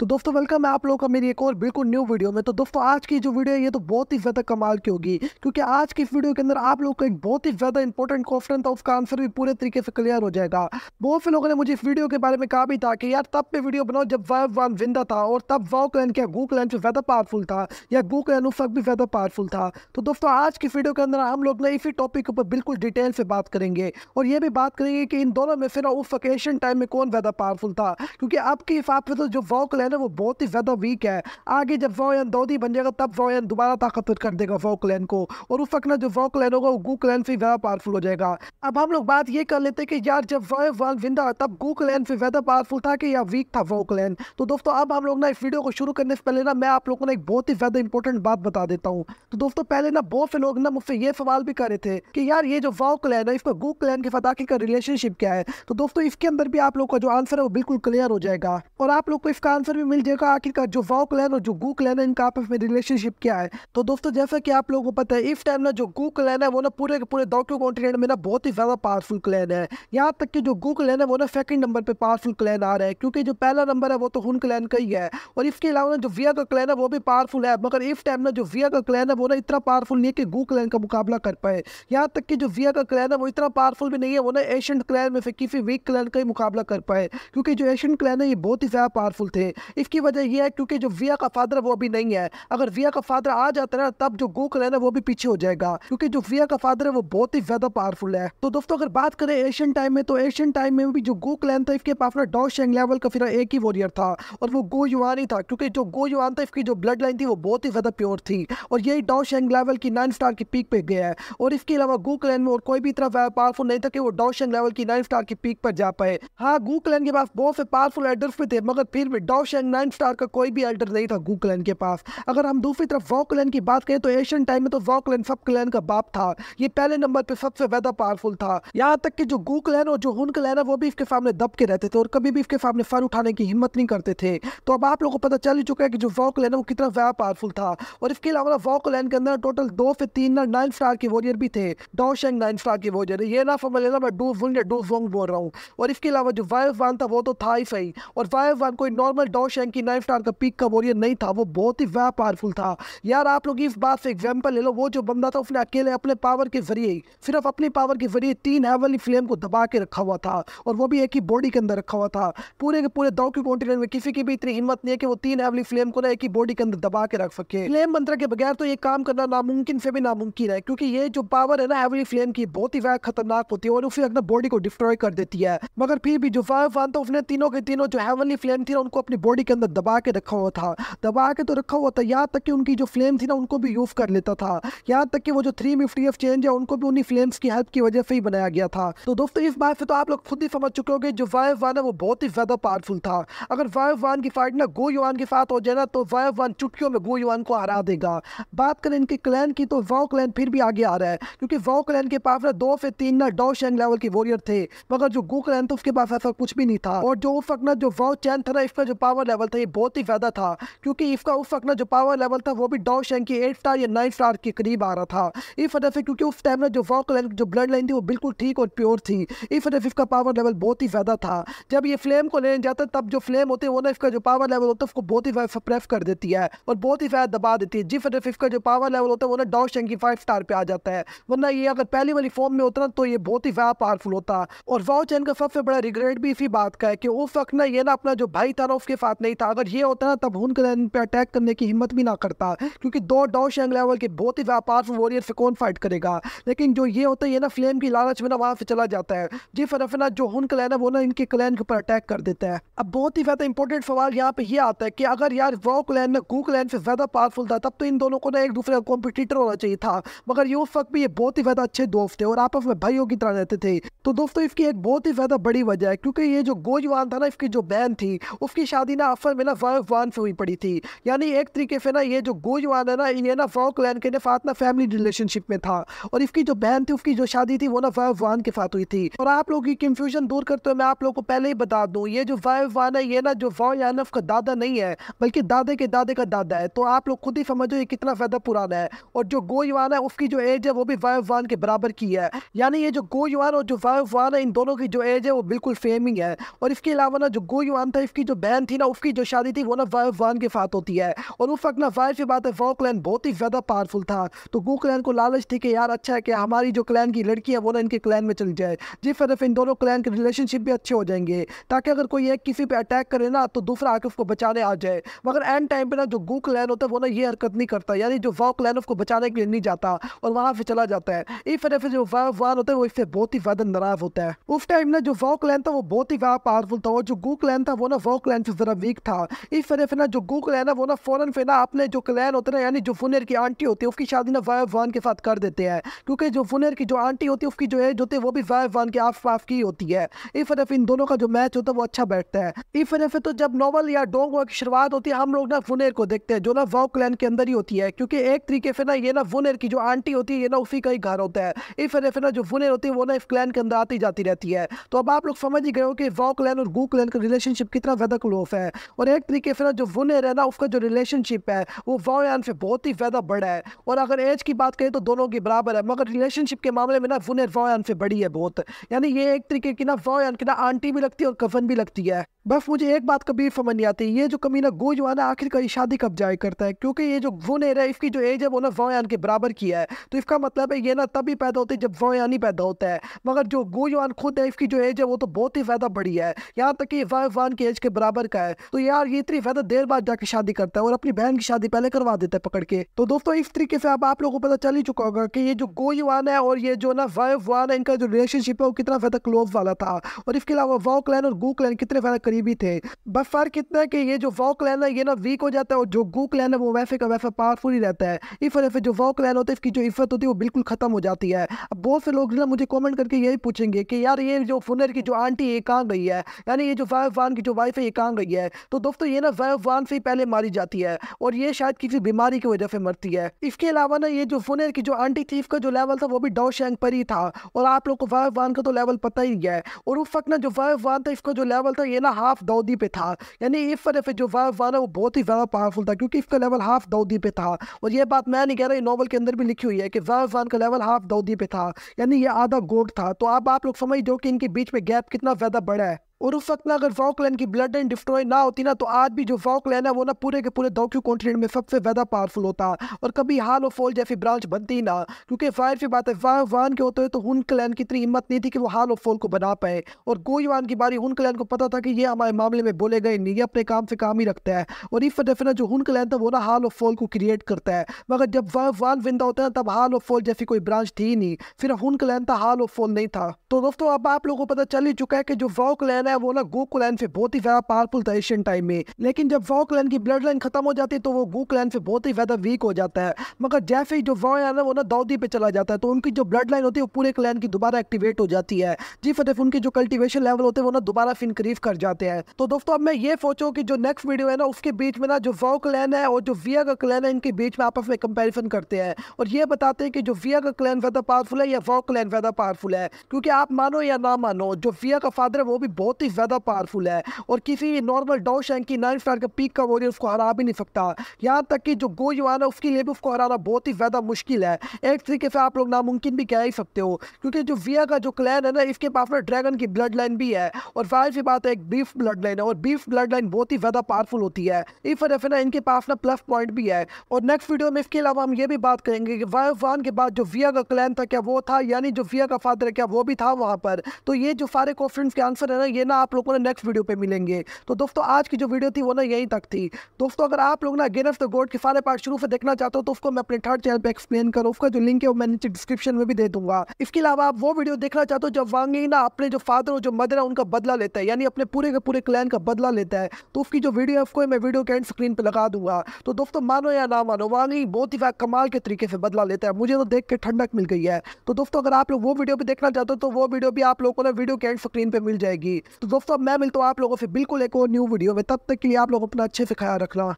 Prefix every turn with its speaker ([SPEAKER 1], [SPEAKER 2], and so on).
[SPEAKER 1] तो दोस्तों वेलकम है आप लोगों का मेरी एक और बिल्कुल न्यू वीडियो में तो दोस्तों आज की जो वीडियो है ये तो बहुत ही ज़्यादा कमाल की होगी क्योंकि आज की इस वीडियो के अंदर आप लोग का एक बहुत ही ज़्यादा इंपॉर्टेंट क्वेश्चन था उसका आंसर भी पूरे तरीके से क्लियर हो जाएगा बहुत से लोगों ने मुझे इस वीडियो के बारे में कहा भी था कि यार तब पे वीडियो बनाओ जब वाव वन जिंदा था और तब वाव क्लैन क्या गू क्लैन से ज़्यादा पावरफुल था या गू क्लैन उस वक्त भी ज़्यादा पावरफुल था तो दोस्तों आज की वीडियो के अंदर हम लोग ना इसी टॉपिक ऊपर बिल्कुल डिटेल से बात करेंगे और ये भी बात करेंगे कि इन दोनों में से उस वकेशन टाइम में कौन ज़्यादा पावरफुल था क्योंकि अब हिसाब से तो जो वाव है ना वो बहुत ही ज़्यादा वीक है आगे जब वोयन दौदी बन जाएगा तब वोयन दोबारा ताकतवर कर देगा वो क्लैन को और उस वक्त ना जो वो क्लैन होगा वो गू क्लैन से ज़्यादा पावरफुल हो जाएगा अब हम लोग बात ये कर लेते हैं कि यार जब वो वन विंदा तब गू क्लैन से ज़्यादा पावरफुल था कि या वीक था वो क्लैन तो दोस्तों अब हम लोग ना इस वीडियो को शुरू करने से पहले ना मैं आप लोगों को एक बहुत ही ज़्यादा इंपॉर्टेंट बात बता देता हूँ तो दोस्तों पहले ना बहुत से लोग ना मुझसे ये सवाल भी कर रहे थे कि यार ये जो वाओ क्लैन है इसका गू क्लैन के फताकी का रिलेशनशिप क्या है तो दोस्तों इसके अंदर भी आप लोग का जो आंसर है वो बिल्कुल क्लियर हो जाएगा और आप लोग को इसका आंसर आंसर भी मिल जाएगा आखिरकार जो वाओ क्लैन और जो गू क्लैन है इनका आपस में रिलेशनशिप क्या है तो दोस्तों जैसा कि आप लोगों को पता है इस टाइम ना जो गू क्लैन है वो ना पूरे के पूरे डॉक्टर कॉन्टिनेंट में ना बहुत ही ज़्यादा पावरफुल क्लैन है यहाँ तक कि जो गू क्लैन है वो ना सेकंड नंबर पर पावरफुल क्लैन आ रहा है क्योंकि जो पहला नंबर है वो तो हुन क्लैन का ही है और इसके अलावा ना जो विया का क्लैन है वो भी पावरफुल है मगर इस टाइम ना जो विया का क्लैन है वो ना इतना पावरफुल नहीं है कि गू क्लैन का मुकाबला कर पाए यहाँ तक कि जो विया का क्लैन है वो इतना पावरफुल भी नहीं है वो ना एशियन क्लैन में से किसी वीक क्लैन का ही मुकाबला कर पाए क्योंकि जो एशियन क्लैन है ये बहुत ही ज़्यादा पावरफुल थे इसकी वजह यह है क्योंकि जो विया का फादर वो अभी नहीं है अगर विया का फादर आ जाता है तब जो गोकल है ना वो भी पीछे हो जाएगा क्योंकि जो विया का फादर है वो बहुत ही ज्यादा पावरफुल है तो दोस्तों अगर बात करें एशियन टाइम में तो एशियन टाइम में भी जो गो क्लैन था इसके पास ना डॉ शेंग लेवल का फिर एक ही वॉरियर था और वो गो युवान ही था क्योंकि जो गो युवान था इसकी जो ब्लड लाइन थी वो बहुत ही ज़्यादा प्योर थी और यही डॉ शेंग लेवल की नाइन स्टार की पीक पे गया है और इसके अलावा गो क्लैन में और कोई भी इतना पावरफुल नहीं था कि वो डॉ शेंग लेवल की नाइन स्टार की पीक पर जा पाए हाँ गो क्लैन के पास बहुत से पावरफुल एडर्स भी थे मगर फिर भी डॉ एशियन नाइन स्टार का कोई भी अल्टर नहीं था गुकलन के पास अगर हम दूसरी तरफ वॉकलन की बात करें तो एशियन टाइम में तो वॉकलन सब क्लैन का बाप था ये पहले नंबर पर सबसे ज़्यादा पावरफुल था यहाँ तक कि जो गुकलन और जो हुन क्लैन है वो भी इसके सामने दब के रहते थे और कभी भी इसके सामने फन उठाने की हिम्मत नहीं करते थे तो अब आप लोगों को पता चल ही चुका है कि जो वॉकलैन है वो कितना ज़्यादा पावरफुल था और इसके अलावा वॉकलैन के अंदर टोटल दो से तीन ना नाइन स्टार के वॉरियर भी थे डोशेंग नाइन स्टार के वॉरियर ये ना समझ लेना मैं डू वुंग या डू वोंग बोल रहा हूँ और इसके अलावा जो वायफ वन था वो तो था ही सही और वायफ वन कोई नॉर्मल शावशैंक की नाइफ स्टार का पीक का वॉरियर नहीं था वो बहुत ही वह पावरफुल था यार आप लोग इस बात से एग्जाम्पल ले लो वो जो बंदा था उसने अकेले अपने पावर के जरिए सिर्फ अपनी पावर के जरिए तीन हेवनली फ्लेम को दबा के रखा हुआ था और वो भी एक ही बॉडी के अंदर रखा हुआ था पूरे के पूरे दौ के कॉन्टिनेंट में किसी की भी इतनी हिम्मत नहीं है कि वो तीन हेवली फ्लेम को ना एक ही बॉडी के अंदर दबा के रख सके फ्लेम मंत्र के बगैर तो ये काम करना नामुमकिन से भी नामुमकिन है क्योंकि ये जो पावर है ना हेवली फ्लेम की बहुत ही वह खतरनाक होती है और उसे अपना बॉडी को डिस्ट्रॉय कर देती है मगर फिर भी जो फायर फान था उसने तीनों के तीनों जो हेवनली फ्लेम थी उनको अपनी बॉडी बॉडी के अंदर दबा के रखा हुआ था दबा के तो रखा हुआ था यहाँ तक कि उनकी जो फ्लेम थी ना उनको भी यूज़ कर लेता था यहाँ तक कि वो जो थ्री निफ्टी एफ चेंज है उनको भी उन्हीं फ्लेम्स की हेल्प की वजह से ही बनाया गया था तो दोस्तों इस बात से तो आप लोग खुद ही समझ चुके होंगे जो वायव वन है वो बहुत ही ज़्यादा पावरफुल था अगर वायव वन की फाइट ना गो युवान के साथ हो जाए ना तो वायव वन चुटकियों में गो युवान को हरा देगा बात करें इनके क्लैन की तो वाओ क्लैन फिर भी आगे आ रहा है क्योंकि वाओ क्लैन के पास ना दो से तीन ना डॉ शेंग लेवल के वॉरियर थे मगर जो गो क्लैन था उसके पास ऐसा कुछ भी नहीं था और जो उस वक्त ना जो वाओ चैन था ना इसका जो पावर पावर लेवल था ये बहुत ही ज़्यादा था क्योंकि इसका उस वक्त ना जो पावर लेवल था वो भी डॉ शेंग की एट स्टार या नाइन स्टार के करीब आ रहा था इस वजह से क्योंकि उस टाइम ना जो वॉक लाइन जो ब्लड लाइन थी वो बिल्कुल ठीक और प्योर थी इस वजह से इसका पावर लेवल बहुत ही ज़्यादा था जब ये फ्लेम को लेने जाता तब जो फ्लेम होते हैं वो ना इसका जो पावर लेवल होता है उसको बहुत ही ज़्यादा सप्रेस कर देती है और बहुत ही ज़्यादा दबा देती है जिस वजह से इसका जो पावर लेवल होता है वो ना डॉ शेंग की फाइव स्टार पर आ जाता है वरना ये अगर पहली वाली फॉर्म में होता तो ये बहुत ही ज़्यादा पावरफुल होता और वाओ चैन का सबसे बड़ा रिग्रेट भी इसी बात का है कि उस वक्त ना ये ना अपना जो भाई था ना उसके साथ साथ नहीं था अगर ये होता ना तब हुन पर अटैक करने की हिम्मत भी ना करता क्योंकि दो डॉ शेंग लेवल के बहुत ही व्यापार वॉरियर से कौन फाइट करेगा लेकिन जो ये होता है ये ना फ्लेम की लालच में ना वहाँ से चला जाता है जी फरफना जो हुन क्लैन है वो ना इनके क्लैन के ऊपर अटैक कर देता है अब बहुत ही ज़्यादा इंपॉर्टेंट सवाल यहाँ पे ये आता है कि अगर यार वो क्लैन ना गू क्लैन से ज़्यादा पावरफुल था तब तो इन दोनों को ना एक दूसरे का कॉम्पिटिटर होना चाहिए था मगर ये उस वक्त भी ये बहुत ही ज़्यादा अच्छे दोस्त थे और आपस में भाइयों की तरह रहते थे तो दोस्तों इसकी एक बहुत ही ज़्यादा बड़ी वजह है क्योंकि ये जो गोजवान था ना इसकी जो बहन थी उसकी शादी मदीना आफर में ना वाक वान से हुई पड़ी थी यानी एक तरीके से ना ये जो गोजवान है ना ये ना वाव क्लैन के साथ ना फैमिली रिलेशनशिप में था और इसकी जो बहन थी उसकी जो शादी थी वो ना वाव वान के साथ हुई थी और आप लोग की कन्फ्यूजन दूर करते हुए मैं आप लोग को पहले ही बता दूँ ये जो वाव वान है ये ना जो वाव यानफ का दादा नहीं है बल्कि दादे के दादे का दादा है तो आप लोग खुद ही समझो ये कितना ज़्यादा पुराना है और जो गोजवान है उसकी जो एज है वो भी वाव वान के बराबर की है यानी ये जो गोजवान और जो वाव वान है इन दोनों की जो एज है वो बिल्कुल सेम ही है और इसके अलावा ना जो गोजवान था इसकी जो बहन थी ना उसकी जो शादी थी वो ना वाइफ वन के साथ होती है और उस वक्त ना वाइफ की बात है वो क्लैन बहुत ही ज़्यादा पावरफुल था तो गो क्लैन को लालच थी कि यार अच्छा है कि हमारी जो क्लैन की लड़की है वो ना इनके क्लैन में चली जाए जिस तरफ इन दोनों क्लैन के रिलेशनशिप भी अच्छे हो जाएंगे ताकि अगर कोई एक किसी पर अटैक करे ना तो दूसरा आके उसको बचाने आ जाए मगर एंड टाइम पर ना जो गो क्लैन होता है वो ना ये हरकत नहीं करता यानी जो वाव क्लैन उसको बचाने के लिए नहीं जाता और वहाँ से चला जाता है इस वजह से जो वाव वन होता है वो इससे बहुत ही ज़्यादा नाराज होता है उस टाइम ना जो वाव क्लैन था वो बहुत ही ज़्यादा पावरफुल था और जो गो क्लैन था वो ना वाव क्लैन से ज़रा वीक था इस वजह से ना जो गूगल है ना वो ना फ़ौरन फिर ना अपने जो क्लैन होते हैं यानी जो फुनर की आंटी होती है उसकी शादी ना वाइफ वन के साथ कर देते हैं क्योंकि जो फुनर की जो आंटी होती है उसकी जो एज होती है वो भी वाइफ वन के आस पास की होती है इस वजह इन दोनों का जो मैच होता है वो अच्छा बैठता है इस वजह से तो जब नॉवल या डोंग की शुरुआत होती है हम लोग ना फुनर को देखते हैं जो ना वाव क्लैन के अंदर ही होती है क्योंकि एक तरीके से ना ये ना वुनर की जो आंटी होती है ये ना उसी का ही घर होता है इस वजह से ना जो वुनर होती है वो ना इस क्लैन के अंदर आती जाती रहती है तो अब आप लोग समझ ही गए हो कि वाव क्लैन और गू क्लैन का रिलेशनशिप कितना ज़्यादा क्लोज है है और एक तरीके से ना जो वुनर है ना उसका जो रिलेशनशिप है वो वाओयान से बहुत ही ज़्यादा बड़ा है और अगर एज की बात करें तो दोनों की बराबर है मगर रिलेशनशिप के मामले में ना वुनर वाओयान से बड़ी है बहुत यानी ये एक तरीके की ना वाओयान की ना आंटी भी लगती है और कफन भी लगती है बस मुझे एक बात कभी समझ नहीं आती ये जो कमीना गोजवान है आखिर का शादी कब जाए करता है क्योंकि ये जो वुनर है इसकी जो एज है वो ना वाओयान के बराबर की है तो इसका मतलब है ये ना तभी पैदा होती है जब वाओयान ही पैदा होता है मगर जो गोजवान खुद है इसकी जो एज है वो तो बहुत ही ज़्यादा बड़ी है यहाँ तक कि वाओयान की एज के बराबर का है है तो यार ये इतनी ज्यादा देर बाद जाके शादी करता है और अपनी बहन की शादी पहले करवा देता है पकड़ के तो दोस्तों इस तरीके से अब आप लोगों को पता चल ही चुका होगा कि ये जो गो युवान है और ये जो ना वाइफ वन है इनका जो रिलेशनशिप है वो कितना ज्यादा क्लोज वाला था और इसके अलावा वाओ क्लैन और गू क्लैन कितने ज्यादा करीबी थे बस फर्क इतना है कि ये जो वाओ क्लैन है ये ना वीक हो जाता है और जो गू क्लैन है वो वैसे का वैसा पावरफुल ही रहता है इस वजह से जो वाओ क्लैन होता है इसकी जो इज्जत होती है वो बिल्कुल खत्म हो जाती है अब बहुत से लोग ना मुझे कॉमेंट करके यही पूछेंगे कि यार ये जो फुनर की जो आंटी ये कहाँ गई है यानी ये जो वाइफ वन की जो वाइफ है ये कहाँ गई है है तो दोस्तों ये ना वान से ही पहले मारी जाती है और ये शायद किसी बीमारी की वजह से मरती है इसके अलावा ना ये जो फुनर की जो आंटी थीफ का जो लेवल था वो भी डॉ शैंग पर ही था और आप लोग को वाइफ का तो लेवल पता ही है और उस वक्त ना जो वाइफ था इसका जो लेवल था ये ना हाफ दाऊदी पे था यानी इस वजह से जो वाइफ है वो बहुत ही ज़्यादा पावरफुल था क्योंकि इसका लेवल हाफ दाऊदी पे था और ये बात मैं नहीं कह रहा नॉवल के अंदर भी लिखी हुई है कि वाइफ का लेवल हाफ दाऊदी पे था यानी ये आधा गोट था तो अब आप लोग समझ दो कि इनके बीच में गैप कितना ज़्यादा बड़ा है और उस वक्त ना अगर फाउकलैंड की ब्लड एंड डिस्ट्रॉय ना होती ना तो आज भी जो फाउकलैंड है वो ना पूरे के पूरे दौक्यू कॉन्टिनेंट में सबसे ज़्यादा पावरफुल होता और कभी हाल और फॉल जैसी ब्रांच बनती ना क्योंकि फायर की बात है वान के होते हुए तो हुन क्लैन की इतनी हिम्मत नहीं थी कि वो हाल और फॉल को बना पाए और गोई वान की बारी हुन क्लैन को पता था कि ये हमारे मामले में बोले गए नहीं ये अपने काम से काम ही रखता है और इस वजह से ना जो हुन क्लैन था वो ना हाल और फॉल को क्रिएट करता है मगर जब वान विंदा होता है तब हाल और फॉल जैसी कोई ब्रांच थी नहीं सिर्फ हुन क्लैन था हाल और फॉल नहीं था तो दोस्तों अब आप लोगों को पता चल ही चुका है कि जो वॉकलैन क्लैन है वो ना गो क्लैन से बहुत ही ज्यादा पावरफुल था एशियन टाइम में लेकिन जब वॉ क्लैन की ब्लड लाइन खत्म हो जाती है तो वो गो क्लैन से बहुत ही ज्यादा वीक हो जाता है मगर जैसे ही जो वॉ है ना वो ना दाउदी पे चला जाता है तो उनकी जो ब्लड लाइन होती है वो पूरे क्लैन की दोबारा एक्टिवेट हो जाती है जी फतेफ उनके जो कल्टिवेशन लेवल होते हैं वो ना दोबारा फिर इंक्रीज कर जाते हैं तो दोस्तों अब मैं ये सोचो कि जो नेक्स्ट वीडियो है ना उसके बीच में ना जो वॉ क्लैन है और जो विया का क्लैन है इनके बीच में आपस में कंपेरिजन करते हैं और ये बताते हैं कि जो विया का क्लैन ज्यादा पावरफुल है या वॉ क्लैन ज्यादा पावरफुल है क्योंकि आप मानो या ना मानो जो विया का फादर है वो भी बहुत बहुत ही ज़्यादा पावरफुल है और किसी भी नॉर्मल डॉ शैंक की नाइन स्टार का पीक का वॉरियर उसको हरा भी नहीं सकता यहाँ तक कि जो गो युवान है उसके लिए भी उसको हराना बहुत ही ज़्यादा मुश्किल है एक तरीके से आप लोग नामुमकिन भी कह ही सकते हो क्योंकि जो विया का जो क्लैन है ना इसके पास में ड्रैगन की ब्लड लाइन भी है और फायर सी बात है एक बीफ ब्लड लाइन है और बीफ ब्लड लाइन बहुत ही ज़्यादा पावरफुल होती है इस वजह से ना इनके पास ना प्लस पॉइंट भी है और नेक्स्ट वीडियो में इसके अलावा हम ये भी बात करेंगे कि वाइफ वन के बाद जो विया का क्लैन था क्या वो था यानी जो विया का फादर है क्या वो भी था वहाँ पर तो ये जो सारे क्वेश्चन के आंसर है ना ये ना आप लोगों ने नेक्स्ट वीडियो पे मिलेंगे तो दोस्तों आज की जो वीडियो थी वो ना यहीं तक थी दोस्तों अगर आप लोग ना गेन ऑफ द गोड के सारे पार्ट शुरू से देखना चाहते हो तो उसको मैं अपने थर्ड चैनल पर एक्सप्लेन करूँ उसका जो लिंक है वो मैं नीचे डिस्क्रिप्शन में भी दे दूंगा इसके अलावा आप वो वीडियो देखना चाहते हो जब वांगी ना अपने जो फादर और जो मदर है उनका बदला लेता है यानी अपने पूरे के पूरे क्लैन का बदला लेता है तो उसकी जो वीडियो है उसको मैं वीडियो के एंड स्क्रीन पर लगा दूंगा तो दोस्तों मानो या ना मानो वांग बहुत ही कमाल के तरीके से बदला लेता है मुझे तो देख के ठंडक मिल गई है तो दोस्तों अगर आप लोग वो वीडियो भी देखना चाहते हो तो वो वीडियो भी आप लोगों को ना वीडियो के एंड स्क्रीन पर मिल जाएगी तो दोस्तों अब मैं मिलता हूँ आप लोगों से बिल्कुल एक और न्यू वीडियो में तब तक के लिए आप लोग अपना अच्छे से ख्याल रखना